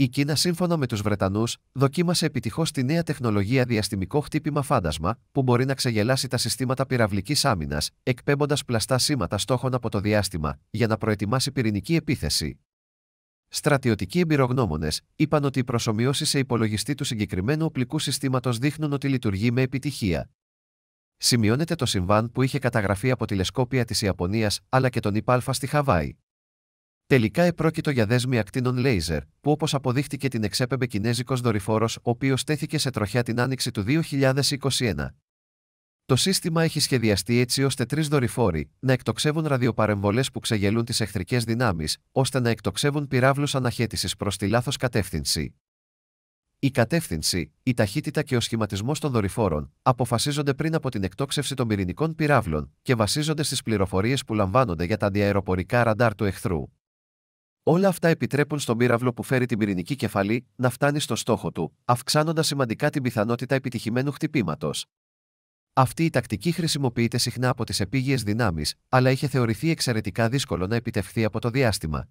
Η Κίνα, σύμφωνα με τους Βρετανούς, δοκίμασε επιτυχώς τη νέα τεχνολογία διαστημικό χτύπημα φάντασμα, που μπορεί να ξεγελάσει τα συστήματα πυραυλικής άμυνας, εκπέμποντας πλαστά σήματα στόχων από το διάστημα, για να προετοιμάσει πυρηνική επίθεση. Στρατιωτικοί εμπειρογνώμονες είπαν ότι οι προσωμιώσεις σε υπολογιστή του συγκεκριμένου οπλικού συστήματος δείχνουν ότι λειτουργεί με επιτυχία. Σημειώνεται το συμβάν που είχε καταγραφεί από τηλεσκόπια της Ιαπωνίας αλλά και τον Ιπάλφα στη Χαβάη. Τελικά επρόκειτο για δέσμη ακτίνων λέιζερ, που όπως αποδείχτηκε την εξέπεμπε Κινέζικος δορυφόρος, ο οποίος στέθηκε σε τροχιά την άνοιξη του 2021. Το σύστημα έχει σχεδιαστεί έτσι ώστε τρεις δορυφόροι να εκτοξεύουν ραδιοπαρεμβολές που ξεγελούν τις εχθρικές δυνάμεις, ώστε να εκτοξεύουν πυράβλους αναχέτησης προς τη λάθος κατεύθυνση. Η κατεύθυνση, η ταχύτητα και ο σχηματισμός των δορυφόρων αποφασίζονται πριν από την εκτόξευση των πυρηνικών πυράβλων και βασίζονται στις πληροφορίες που λαμβάνονται για τα αντιαεροπορικά ραντάρ του εχθρού. Όλα αυτά επιτρέπουν στον πύραυλο που φέρει την πυρηνική κεφαλή να φτάνει στο στόχο του, αυξάνοντας σημαντικά την πιθανότητα επιτυχημένου χτυπήματος. Αυτή η τακτική χρησιμοποιείται συχνά από τις επίγειες δυνάμεις, αλλά είχε θεωρηθεί εξαιρετικά δύσκολο να επιτευχθεί από το διάστημα.